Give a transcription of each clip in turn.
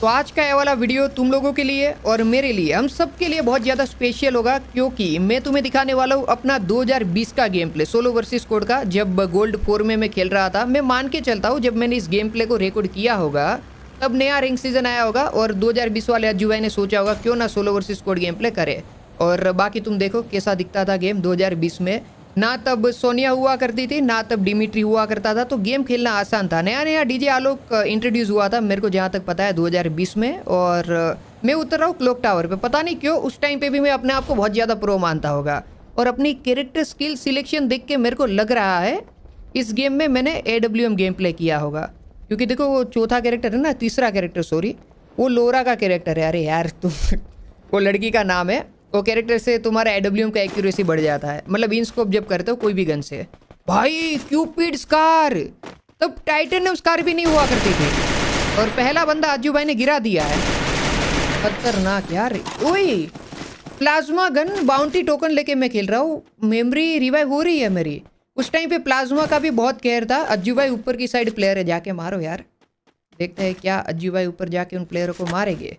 तो आज का ये वाला वीडियो तुम लोगों के लिए और मेरे लिए हम सब के लिए बहुत ज़्यादा स्पेशल होगा क्योंकि मैं तुम्हें दिखाने वाला हूँ अपना 2020 का game play solo versus squad का जब गोल्ड फोर में मैं खेल रहा था मैं मान के चलता हूँ जब मैंने इस गेम प्ले को रिकॉर्ड किया होगा तब नया रिंग सीजन आया होगा और दो वाले अज्जू भाई ने सोचा होगा क्यों ना solo versus squad game play करे और बाकी तुम देखो कैसा दिखता था गेम दो में ना तब सोनिया हुआ करती थी ना तब डिमिट्री हुआ करता था तो गेम खेलना आसान था नया नया डीजे आलोक इंट्रोड्यूस हुआ था मेरे को जहाँ तक पता है 2020 में और मैं उतर रहा हूँ क्लॉक टावर पे पता नहीं क्यों उस टाइम पे भी मैं अपने आप को बहुत ज़्यादा प्रो मानता होगा और अपनी कैरेक्टर स्किल सिलेक्शन देख के मेरे को लग रहा है इस गेम में मैंने ए गेम प्ले किया होगा क्योंकि देखो वो चौथा कैरेक्टर है ना तीसरा कैरेक्टर सॉरी वो लोरा का कैरेक्टर है अरे यार तुम वो लड़की का नाम है वो कैरेक्टर से तुम्हारा एडब्ल्यू का एक्यूरेसी बढ़ जाता है मतलब इन स्कोप जब करते हो कोई भी गन से भाई क्यूपिड स्कार तब टाइटन स्कार भी नहीं हुआ करती थी और पहला बंदा अज्जू भाई ने गिरा दिया है खतरनाक यार वही प्लाज्मा गन बाउंटी टोकन लेके मैं खेल रहा हूँ मेमोरी रिवाइव हो रही है मेरी उस टाइम पे प्लाज्मा का भी बहुत केयर था अज्जू भाई ऊपर की साइड प्लेयर है जाके मारो यार देखते हैं क्या अज्जू भाई ऊपर जाके उन प्लेयरों को मारेंगे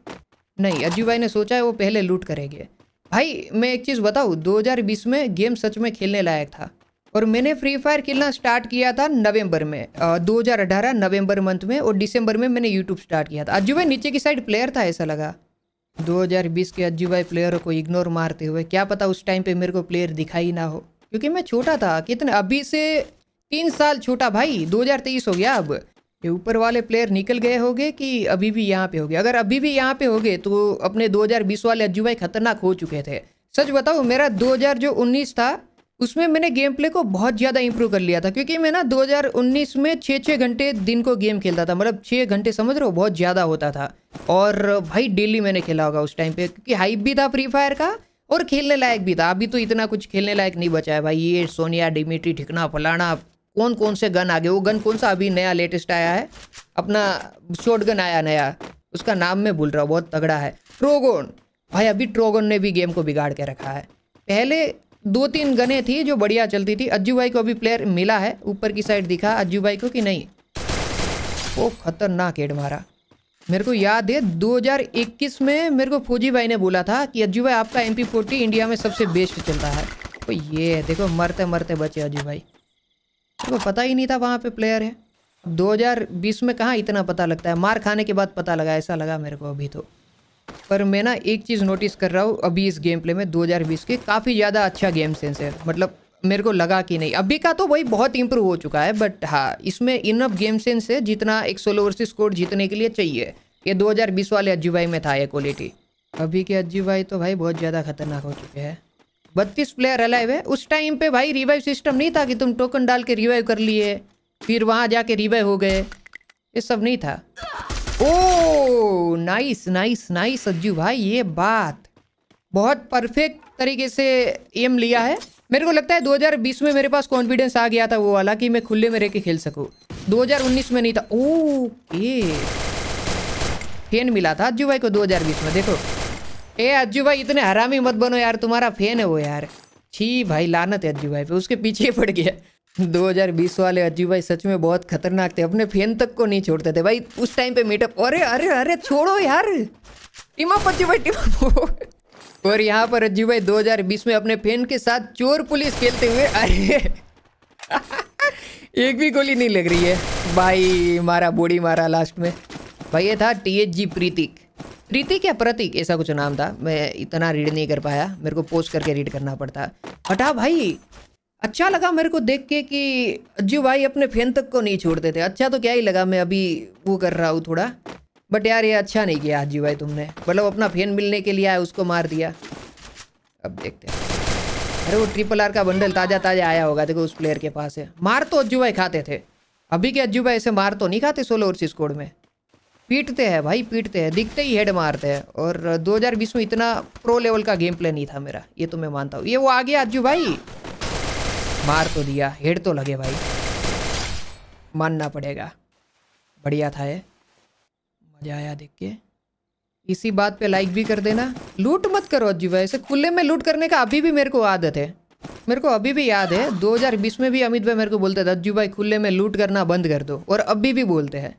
नहीं अज्जू भाई ने सोचा है वो पहले लूट करेंगे भाई मैं एक चीज़ बताऊँ 2020 में गेम सच में खेलने लायक था और मैंने फ्री फायर खेलना स्टार्ट किया था नवंबर में दो हज़ार अठारह नवम्बर मंथ में और दिसंबर में मैंने यूट्यूब स्टार्ट किया था अज्जू भाई नीचे की साइड प्लेयर था ऐसा लगा 2020 के अज्जू भाई प्लेयर को इग्नोर मारते हुए क्या पता उस टाइम पे मेरे को प्लेयर दिखाई ना हो क्योंकि मैं छोटा था कितने अभी से तीन साल छोटा भाई दो हो गया अब ये ऊपर वाले प्लेयर निकल गए होंगे कि अभी भी यहाँ पे होंगे अगर अभी भी यहाँ पे होंगे तो अपने 2020 वाले अज्जू भाई खतरनाक हो चुके थे सच बताओ मेरा 2000 जो उन्नीस था उसमें मैंने गेम प्ले को बहुत ज़्यादा इंप्रूव कर लिया था क्योंकि मैं ना 2019 में छः छः घंटे दिन को गेम खेलता था मतलब छः घंटे समझ रहे हो बहुत ज़्यादा होता था और भाई डेली मैंने खेला होगा उस टाइम पर क्योंकि हाइप भी था फ्री फायर का और खेलने लायक भी था अभी तो इतना कुछ खेलने लायक नहीं बचा है भाई ये सोनिया डिमिट्री ठिकना फलाना कौन कौन से गन आ गए वो गन कौन सा अभी नया लेटेस्ट आया है अपना शॉर्ट गन आया नया उसका नाम मैं भूल रहा हूँ बहुत तगड़ा है ट्रोगोन भाई अभी ट्रोगोन ने भी गेम को बिगाड़ के रखा है पहले दो तीन गने थी जो बढ़िया चलती थी अज्जू भाई को अभी प्लेयर मिला है ऊपर की साइड दिखा अज्जू भाई को कि नहीं वो खतरनाक एड मारा मेरे को याद है 2021 में मेरे को फौजी भाई ने बोला था कि अज्जू भाई आपका एम पी इंडिया में सबसे बेस्ट चलता है तो ये देखो मरते मरते बचे अज्जू भाई तो पता ही नहीं था वहाँ पे प्लेयर है 2020 में कहाँ इतना पता लगता है मार खाने के बाद पता लगा ऐसा लगा मेरे को अभी तो पर मैं ना एक चीज़ नोटिस कर रहा हूँ अभी इस गेम प्ले में 2020 के काफ़ी ज़्यादा अच्छा गेम सेंस है मतलब मेरे को लगा कि नहीं अभी का तो वही बहुत इम्प्रूव हो चुका है बट हाँ इसमें इनफ गेम सेंस है जितना एक सोलो वर्सेस स्कोर जीतने के लिए चाहिए ये 2020 वाले अज्जू भाई में था ये क्वालिटी अभी के अज्जू भाई तो भाई बहुत ज़्यादा खतरनाक हो चुके हैं बत्तीस प्लेयर अलाइव है उस टाइम पे भाई रिवाइव सिस्टम नहीं था कि तुम टोकन डाल के रिवाइव कर लिए फिर वहां जाके रिवाइव हो गए ये सब नहीं था oh nice nice nice Sajju भाई ये बात बहुत परफेक्ट तरीके से एम लिया है मेरे को लगता है 2020 में मेरे पास कॉन्फिडेंस आ गया था वो वाला कि मैं खुले में रह के खेल सकूं 2019 में नहीं था ओके फेन मिला था अज्जू भाई को 2020 में देखो ए अज्जू भाई इतने हरामी मत बनो यार तुम्हारा फैन है वो यार छी भाई लानत है अज्जू भाई पे उसके पीछे पड़ गया 2020 वाले अज्जू भाई सच में बहुत खतरनाक थे अपने फैन तक को नहीं छोड़ते थे भाई उस टाइम पे मीटअप अरे अरे अरे छोड़ो यार टीमअप अज्जू भाई टीमअप और यहाँ पर अज्जू भाई 2020 में अपने फैन के साथ चोर पुलिस खेलते हुए अरे एक भी गोली नहीं लग रही है भाई मारा बॉडी मारा लास्ट में भाई ये था T H G Pritik Hrithik या प्रतीक ऐसा कुछ नाम था मैं इतना रीड नहीं कर पाया मेरे को पोस्ट करके रीड करना पड़ता हटा भाई अच्छा लगा मेरे को देख के कि अज्जू भाई अपने फैन तक को नहीं छोड़ते थे अच्छा तो क्या ही लगा मैं अभी वो कर रहा हूँ थोड़ा बट यार ये अच्छा नहीं किया अज्जू भाई तुमने मतलब अपना फैन मिलने के लिए आया उसको मार दिया अब देखते हैं अरे वो ट्रिपल आर का बंडल ताज़ा ताज़ा आया होगा देखो उस प्लेयर के पास है मार तो अज्जू भाई खाते थे अभी के अज्जू भाई ऐसे मार तो नहीं खाते सोलो और स्कोड में पीटते हैं भाई पीटते हैं दिखते ही हेड मारते हैं और 2020 में इतना प्रो लेवल का गेम प्ले नहीं था मेरा ये तो मैं मानता हूँ ये वो आ गया अज्जू भाई मार तो दिया हेड तो लगे भाई मानना पड़ेगा बढ़िया था ये मज़ा आया देख के इसी बात पे लाइक भी कर देना लूट मत करो अज्जू भाई ऐसे खुले में लूट करने का अभी भी मेरे को आदत है मेरे को अभी भी याद है 2020 में भी अमित भाई मेरे को बोलते थे अज्जू भाई खुले में लूट करना बंद कर दो और अभी भी बोलते हैं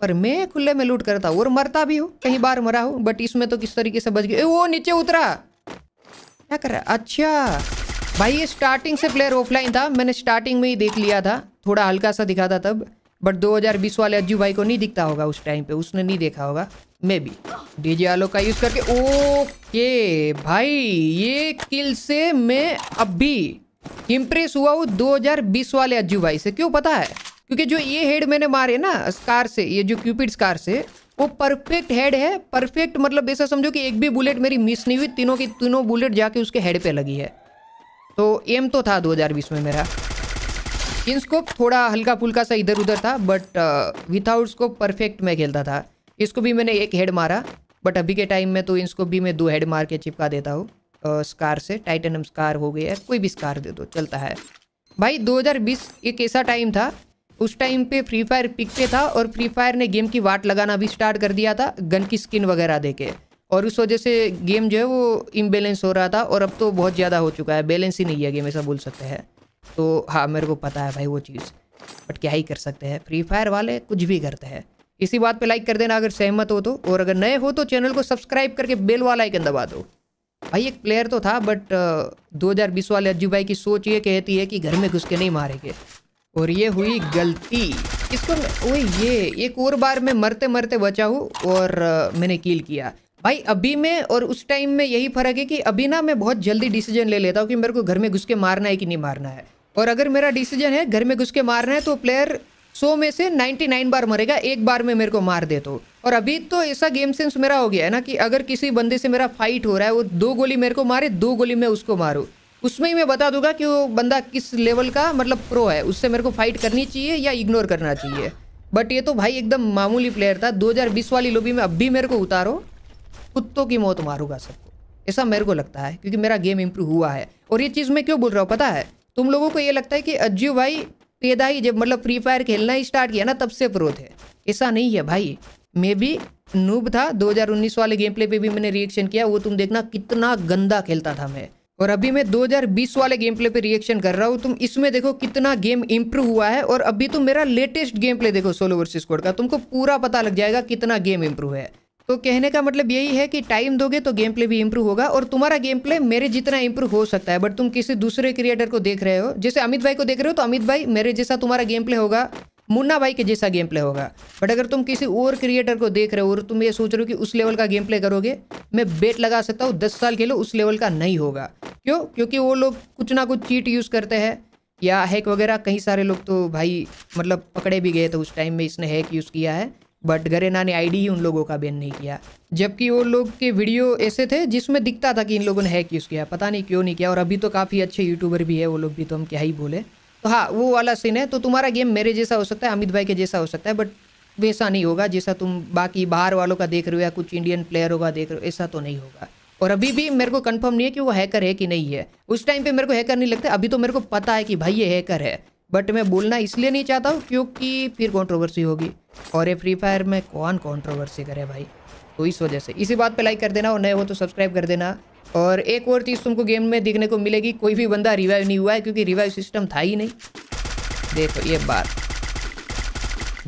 पर मैं खुले में लूट करता हूँ और मरता भी हूँ कई बार मरा हूँ बट इसमें तो किस तरीके से बच गया वो नीचे उतरा क्या कर रहा अच्छा भाई ये स्टार्टिंग से प्लेयर ऑफलाइन था मैंने स्टार्टिंग में ही देख लिया था थोड़ा हल्का सा दिखा था तब बट 2020 वाले अज्जू भाई को नहीं दिखता होगा उस टाइम पे उसने नहीं देखा होगा मे बी डीजे आलो का यूज़ करके ओके भाई ये किल से मैं अभी इम्प्रेस हुआ हूँ बीस वाले अज्जू भाई से क्यों पता है क्योंकि जो ये हेड मैंने मारे ना स्कार से ये जो क्यूपिड स्कार से वो परफेक्ट हेड है परफेक्ट मतलब ऐसा समझो कि एक भी बुलेट मेरी मिस नहीं हुई तीनों की तीनों बुलेट जाके उसके हेड पे लगी है तो एम तो था 2020 में मेरा इन स्कोप थोड़ा हल्का फुल्का सा इधर उधर था बट विथआउट स्कोप परफेक्ट मैं खेलता था इसको भी मैंने एक हेड मारा बट अभी के टाइम में तो इन स्कोप भी मैं दो हेड मार के चिपका देता हूँ स्कार से टाइटनम स्कार हो गया कोई भी स्कार दे दो चलता है भाई 2020 एक ऐसा टाइम था उस टाइम पे फ्री फायर पिक पे था और फ्री फायर ने गेम की वाट लगाना भी स्टार्ट कर दिया था गन की स्किन वगैरह दे के और उस वजह से गेम जो है वो इम्बेलेंस हो रहा था और अब तो बहुत ज़्यादा हो चुका है बैलेंस ही नहीं है गेम ऐसा बोल सकते हैं तो हाँ मेरे को पता है भाई वो चीज़ बट क्या ही कर सकते हैं फ्री फायर वाले कुछ भी करते हैं इसी बात पे लाइक कर देना अगर सहमत हो तो और अगर नए हो तो चैनल को सब्सक्राइब करके बेल वाला आइकन दबा दो भाई एक प्लेयर तो था uh, बट 2020 वाले अज्जू भाई की सोच ये कहती है कि घर में घुस के नहीं मारेंगे और ये हुई गलती इसको ओए ये एक और बार मैं मरते मरते बचा हूँ और मैंने कील किया भाई अभी में और उस टाइम में यही फ़र्क है कि अभी ना मैं बहुत जल्दी डिसीजन ले लेता हूँ कि मेरे को घर में घुस के मारना है कि नहीं मारना है और अगर मेरा डिसीजन है घर में घुस के मारना है तो प्लेयर सो में से 99 बार मरेगा एक बार में मेरे को मार दे तो और अभी तो ऐसा गेम सेंस मेरा हो गया है ना कि अगर किसी बंदे से मेरा फाइट हो रहा है वो दो गोली मेरे को मारे दो गोली मैं उसको मारूँ उसमें ही मैं बता दूंगा कि वो बंदा किस लेवल का मतलब प्रो है उससे मेरे को फाइट करनी चाहिए या इग्नोर करना चाहिए बट ये तो भाई एकदम मामूली प्लेयर था 2020 वाली लोबी में अब भी मेरे को उतारो कुत्तों की मौत मारूंगा सबको ऐसा मेरे को लगता है क्योंकि मेरा गेम इम्प्रूव हुआ है और ये चीज़ मैं क्यों बोल रहा हूँ पता है तुम लोगों को ये लगता है कि अज्जू भाई पैदा ही जब मतलब फ्री फायर खेलना ही स्टार्ट किया ना तब से प्रो थे ऐसा नहीं है भाई मैं भी नूब था 2019 वाले गेम प्ले पे भी मैंने रिएक्शन किया वो तुम देखना कितना गंदा खेलता था मैं और अभी मैं 2020 वाले गेम प्ले पे रिएक्शन कर रहा हूँ तुम इसमें देखो कितना गेम इंप्रूव हुआ है और अभी तुम तो मेरा लेटेस्ट गेम प्ले देखो सोलो वर्सेस कोड का तुमको पूरा पता लग जाएगा कितना गेम इंप्रूव है तो कहने का मतलब यही है कि टाइम दोगे तो गेम प्ले भी इंप्रूव होगा और तुम्हारा गेम प्ले मेरे जितना इंप्रूव हो सकता है बट तुम किसी दूसरे क्रिएटर को देख रहे हो जैसे अमित भाई को देख रहे हो तो अमित भाई मेरे जैसा तुम्हारा गेम प्ले होगा मुन्ना भाई के जैसा गेम प्ले होगा बट अगर तुम किसी और क्रिएटर को देख रहे हो और तुम ये सोच रहे हो कि उस लेवल का गेम प्ले करोगे मैं बेट लगा सकता हूँ दस साल के लिए उस लेवल का नहीं होगा क्यों क्योंकि वो लोग कुछ ना कुछ चीट यूज़ करते हैं या हैक वगैरह कई सारे लोग तो भाई मतलब पकड़े भी गए थे तो उस टाइम में इसने हैक यूज़ किया है बट गरेना ने आईडी ही उन लोगों का बैन नहीं किया जबकि वो लोग के वीडियो ऐसे थे जिसमें दिखता था कि इन लोगों ने हैक यूज़ किया पता नहीं क्यों नहीं किया और अभी तो काफ़ी अच्छे यूट्यूबर भी है वो लोग भी तो हम क्या ही बोले तो हाँ वो वाला सीन है तो तुम्हारा गेम मेरे जैसा हो सकता है अमित भाई के जैसा हो सकता है बट वैसा नहीं होगा जैसा तुम बाकी बाहर वालों का देख रहे हो या कुछ इंडियन प्लेयरों का देख रहे हो ऐसा तो नहीं होगा और अभी भी मेरे को कंफर्म नहीं है कि वो हैकर है कि नहीं है उस टाइम पे मेरे को हैकर नहीं लगता अभी तो मेरे को पता है कि भाई ये हैकर है बट मैं बोलना इसलिए नहीं चाहता हूँ क्योंकि फिर कॉन्ट्रोवर्सी होगी और ये फ्री फायर में कौन कॉन्ट्रोवर्सी करे भाई तो इस वजह से इसी बात पर लाइक कर देना और नए हो तो सब्सक्राइब कर देना और एक और चीज़ तुमको गेम में देखने को मिलेगी कोई भी बंदा रिवाइव नहीं हुआ है क्योंकि रिवाइव सिस्टम था ही नहीं देखो ये बात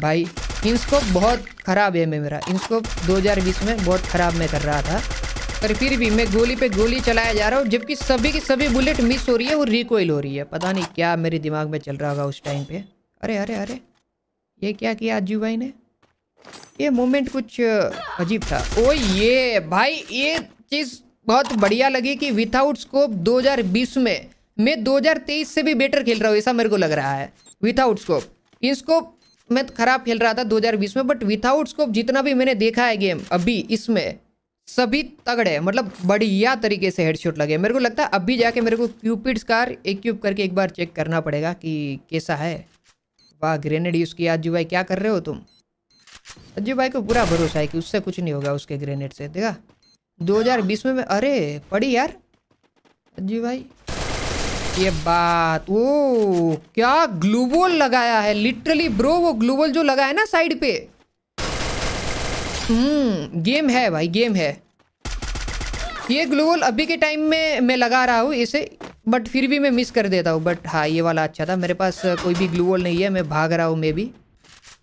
भाई इंस्कोप बहुत ख़राब है मैं मेरा इंस्कोप 2020 में बहुत ख़राब मैं कर रहा था पर फिर भी मैं गोली पे गोली चलाया जा रहा हूँ जबकि सभी की सभी बुलेट मिस हो रही है वो रिकॉइल हो रही है पता नहीं क्या मेरे दिमाग में चल रहा होगा उस टाइम पे अरे अरे अरे ये क्या किया आजू भाई ने ये मोमेंट कुछ अजीब था ओ ये भाई ये चीज़ बहुत बढ़िया लगी कि विथआउट स्कोप 2020 में मैं 2023 से भी बेटर खेल रहा हूँ ऐसा मेरे को लग रहा है विथआउट स्कोप इन स्कोप मैं तो खराब खेल रहा था 2020 में बट विथआउट स्कोप जितना भी मैंने देखा है गेम अभी इसमें सभी तगड़े मतलब बढ़िया तरीके से हेडशॉट लगे मेरे को लगता है अभी जाके मेरे को क्यूपिड्स कार एक क्यूब करके एक बार चेक करना पड़ेगा कि कैसा है वाह ग्रेनेड यूज़ किया अज्जू भाई क्या कर रहे हो तुम अज्जू भाई को पूरा भरोसा है कि उससे कुछ नहीं होगा उसके ग्रेनेड से देखा 2020 में अरे पड़ी यार जी भाई ये बात ओ क्या ग्लूबोल लगाया है लिटरली ब्रो वो ग्लूबोल जो लगा है ना साइड पे हम्म गेम है भाई गेम है ये ग्लूबोल अभी के टाइम में मैं लगा रहा हूँ इसे बट फिर भी मैं मिस कर देता हूँ बट हाँ ये वाला अच्छा था मेरे पास कोई भी ग्लूबोल नहीं है मैं भाग रहा हूँ मे भी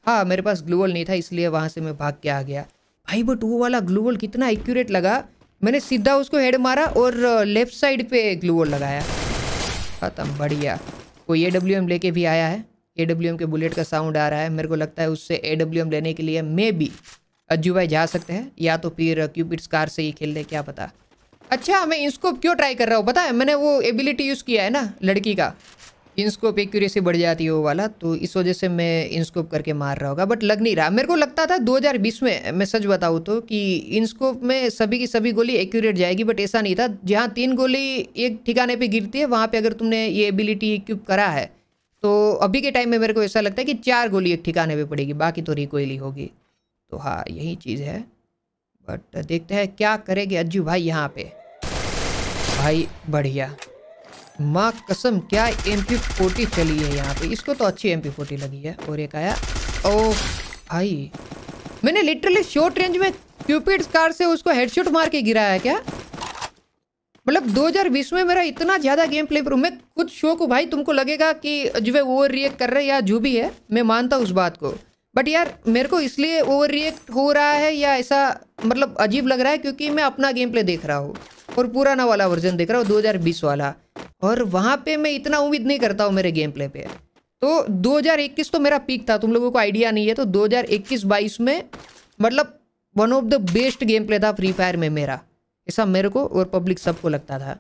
हाँ मेरे पास ग्लूबोल नहीं था इसलिए वहाँ से मैं भाग के आ गया भाई बट वो वाला ग्लूवल कितना एक्यूरेट लगा मैंने सीधा उसको हेड मारा और लेफ्ट साइड पे ग्लूवल लगाया खत्म बढ़िया कोई ए डब्ल्यू एम लेके भी आया है ए डब्ल्यू एम के बुलेट का साउंड आ रहा है मेरे को लगता है उससे ए डब्ल्यू एम लेने के लिए मे बी अज्जू भाई जा सकते हैं या तो फिर क्यूपिट्स कार से ही खेल दे क्या पता अच्छा मैं इसको क्यों ट्राई कर रहा हूँ पता है मैंने वो एबिलिटी यूज़ किया है ना लड़की का इंस्कोप एक्यूरेसी बढ़ जाती है वो वाला तो इस वजह से मैं इंस्कोप करके मार रहा होगा बट लग नहीं रहा मेरे को लगता था 2020 में मैं सच बताऊँ तो कि इंस्कोप में सभी की सभी गोली एक्यूरेट जाएगी बट ऐसा नहीं था जहाँ तीन गोली एक ठिकाने पर गिरती है वहाँ पर अगर तुमने ये एबिलिटी इक्यूब करा है तो अभी के टाइम में मेरे को ऐसा लगता है कि चार गोली एक ठिकाने पर पड़ेगी बाकी तो रिकोइली होगी तो हाँ यही चीज़ है बट देखते हैं क्या करेगी अज्जू भाई यहाँ पे भाई बढ़िया माँ कसम क्या एम पी फोर्टी चली है यहाँ पे इसको तो अच्छी एम पी फोर्टी लगी है और एक आया ओ भाई मैंने लिटरली शॉर्ट रेंज में क्यूपिड कार से उसको हेडशॉट मार के गिराया है क्या मतलब 2020 में मेरा इतना ज़्यादा गेम प्ले प्रो मैं खुद शौक हूँ भाई तुमको लगेगा कि जो ओवर रिएक्ट कर रहे या जो भी है मैं मानता हूँ उस बात को बट यार मेरे को इसलिए ओवर रिएक्ट हो रहा है या ऐसा मतलब अजीब लग रहा है क्योंकि मैं अपना गेम प्ले देख रहा हूँ और पुराना वाला वर्जन देख रहा हूँ 2020 वाला और वहाँ पे मैं इतना उम्मीद नहीं करता हूँ मेरे गेम प्ले पे तो 2021 तो मेरा पीक था तुम लोगों को आइडिया नहीं है तो 2021-22 में मतलब one of the best game play था फ्री फायर में मेरा ऐसा मेरे को और पब्लिक सबको लगता था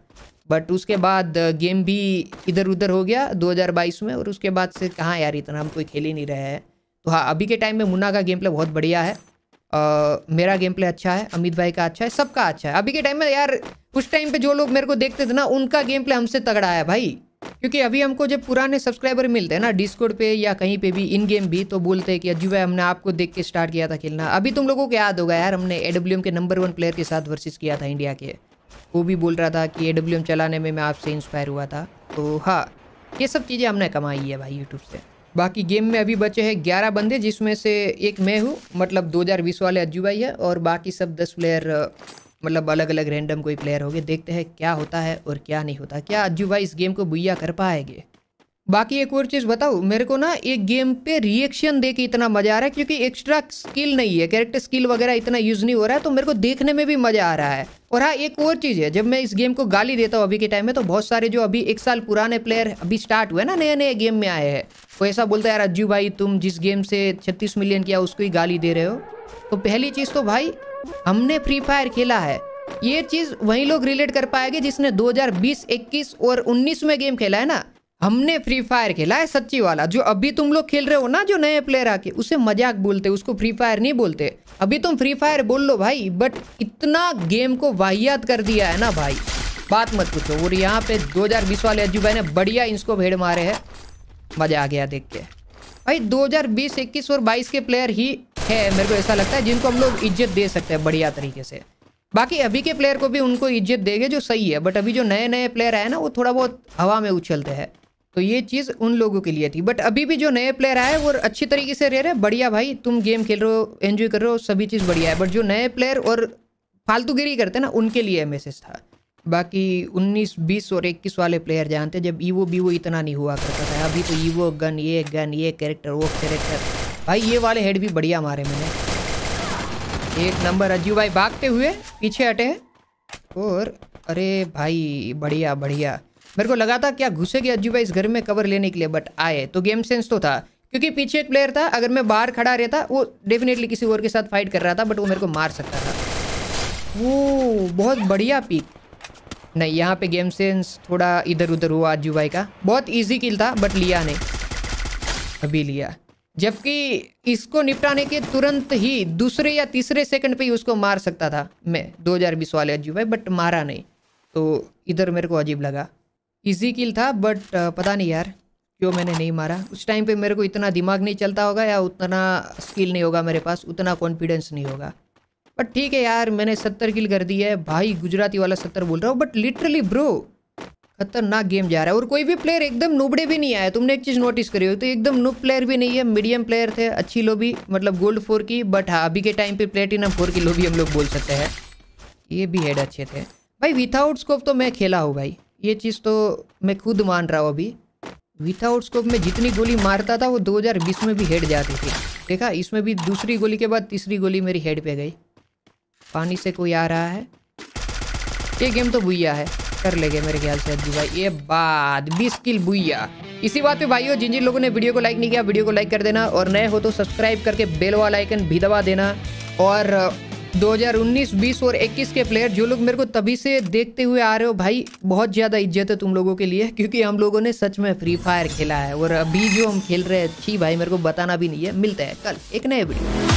बट उसके बाद गेम uh, भी इधर उधर हो गया 2022 में और उसके बाद से कहाँ यार इतना हम कोई खेल ही नहीं रहे हैं तो हाँ अभी के टाइम में मुन्ना का गेम प्ले बहुत बढ़िया है मेरा गेम प्ले अच्छा है अमित भाई का अच्छा है सबका अच्छा है अभी के टाइम में यार उस टाइम पे जो लोग मेरे को देखते थे ना उनका गेम प्ले हमसे तगड़ा है भाई क्योंकि अभी हमको जब पुराने सब्सक्राइबर मिलते हैं ना डिस्कोड पे या कहीं पे भी इन गेम भी तो बोलते हैं कि अजू भाई हमने आपको देख के स्टार्ट किया था खेलना अभी तुम लोगों को याद होगा यार हमने ए के नंबर वन प्लेयर के साथ वर्सेस किया था इंडिया के वो भी बोल रहा था कि ए चलाने में मैं आपसे इंस्पायर हुआ था तो हाँ ये सब चीज़ें हमने कमाई है भाई यूट्यूब से बाकी गेम में अभी बचे हैं ग्यारह बंदे जिसमें से एक मैं हूँ मतलब 2020 वाले अज्जू भाई है और बाकी सब दस प्लेयर मतलब अलग अलग रैंडम कोई प्लेयर हो गए देखते हैं क्या होता है और क्या नहीं होता क्या अज्जू भाई इस गेम को बुइया कर पाएंगे बाकी एक और चीज़ बताओ मेरे को ना एक गेम पे रिएक्शन दे के इतना मज़ा आ रहा है क्योंकि एक्स्ट्रा स्किल नहीं है कैरेक्टर स्किल वगैरह इतना यूज़ नहीं हो रहा है तो मेरे को देखने में भी मज़ा आ रहा है और हाँ एक और चीज़ है जब मैं इस गेम को गाली देता हूँ अभी के टाइम में तो बहुत सारे जो अभी एक साल पुराने प्लेयर अभी स्टार्ट हुए ना नए नए गेम में आए हैं वो ऐसा बोलता है यार अज्जू भाई तुम जिस गेम से छत्तीस मिलियन किया उसको ही गाली दे रहे हो तो पहली चीज़ तो भाई हमने फ्री फायर खेला है ये चीज़ वही लोग रिलेट कर पाएंगे जिसने 2020, 21 और 19 में गेम खेला है ना हमने फ्री फायर खेला है सच्ची वाला जो अभी तुम लोग खेल रहे हो ना जो नए प्लेयर आके उसे मजाक बोलते उसको फ्री फायर नहीं बोलते अभी तुम फ्री फायर बोल लो भाई बट इतना गेम को वाहियात कर दिया है ना भाई बात मत पूछो और यहाँ पे 2020 वाले अज्जू भाई ने बढ़िया इसको भेड़ मारे हैं मजा आ गया देख के भाई दो हजार और बाईस के प्लेयर ही है मेरे को ऐसा लगता है जिनको हम लोग इज्जत दे सकते हैं बढ़िया तरीके से बाकी अभी के प्लेयर को भी उनको इज्जत देंगे जो सही है बट अभी जो नए नए प्लेयर आए ना वो थोड़ा बहुत हवा में उछलते हैं तो ये चीज़ उन लोगों के लिए थी बट अभी भी जो नए प्लेयर आए वो अच्छी तरीके से रह रहे बढ़िया भाई तुम गेम खेल रहे हो एंजॉय कर रहे हो सभी चीज़ बढ़िया है बट जो नए प्लेयर और फालतूगिरी करते ना उनके लिए मैसेज था बाकी 19, 20 और 21 वाले प्लेयर जानते जब ईवो बीवो इतना नहीं हुआ करता था अभी तो ईवो गन ये गन ये कैरेक्टर वो कैरेक्टर भाई ये वाले हेड भी बढ़िया मारे मैंने एक नंबर अजीब भाई भागते हुए पीछे हटे और अरे भाई बढ़िया बढ़िया मेरे को लगा था क्या घुसेगी अज्जू भाई इस घर में कवर लेने के लिए बट आए तो गेम सेंस तो था क्योंकि पीछे एक प्लेयर था अगर मैं बाहर खड़ा रहता वो डेफिनेटली किसी और के साथ फाइट कर रहा था बट वो मेरे को मार सकता था वो बहुत बढ़िया पिक नहीं यहाँ पे गेम सेंस थोड़ा इधर उधर हुआ अज्जू भाई का बहुत ईजी किल था बट लिया नहीं अभी लिया जबकि इसको निपटाने के तुरंत ही दूसरे या तीसरे सेकंड पे ही उसको मार सकता था मैं 2020 वाले अज्जू भाई बट मारा नहीं तो इधर मेरे को अजीब लगा इजी किल था बट पता नहीं यार क्यों मैंने नहीं मारा उस टाइम पे मेरे को इतना दिमाग नहीं चलता होगा या उतना स्किल नहीं होगा मेरे पास उतना कॉन्फिडेंस नहीं होगा बट ठीक है यार मैंने सत्तर किल कर दी है भाई गुजराती वाला सत्तर बोल रहा हूँ बट लिटरली ब्रो खतरनाक गेम जा रहा है और कोई भी प्लेयर एकदम नुबड़े भी नहीं आया तुमने एक चीज़ नोटिस करी हो तो एकदम नुब प्लेयर भी नहीं है मीडियम प्लेयर थे अच्छी लोबी मतलब गोल्ड फोर की बट हाँ अभी के टाइम पे प्लेटिनम फोर की लोबी हम लोग बोल सकते हैं ये भी हेड अच्छे थे भाई विथआउट स्कोप तो मैं खेला हूँ भाई ये चीज़ तो मैं खुद मान रहा हूँ अभी विथआउट स्कोप में जितनी गोली मारता था वो 2020 में भी हेड जाती थी देखा इसमें भी दूसरी गोली के बाद तीसरी गोली मेरी हेड पे गई पानी से कोई आ रहा है ये गेम तो भूया है कर लेंगे मेरे ख्याल से अज्जू भाई ये बात बीस किल भूया इसी बात पे भाइयों जिन जिन लोगों ने वीडियो को लाइक नहीं किया वीडियो को लाइक कर देना और नए हो तो सब्सक्राइब करके बेल वाला आइकन भी दबा देना और 2019, 20 और 21 के प्लेयर जो लोग मेरे को तभी से देखते हुए आ रहे हो भाई बहुत ज़्यादा इज्जत है तुम लोगों के लिए क्योंकि हम लोगों ने सच में फ्री फायर खेला है और अभी जो हम खेल रहे हैं अच्छी भाई मेरे को बताना भी नहीं है मिलता है कल एक नए वीडियो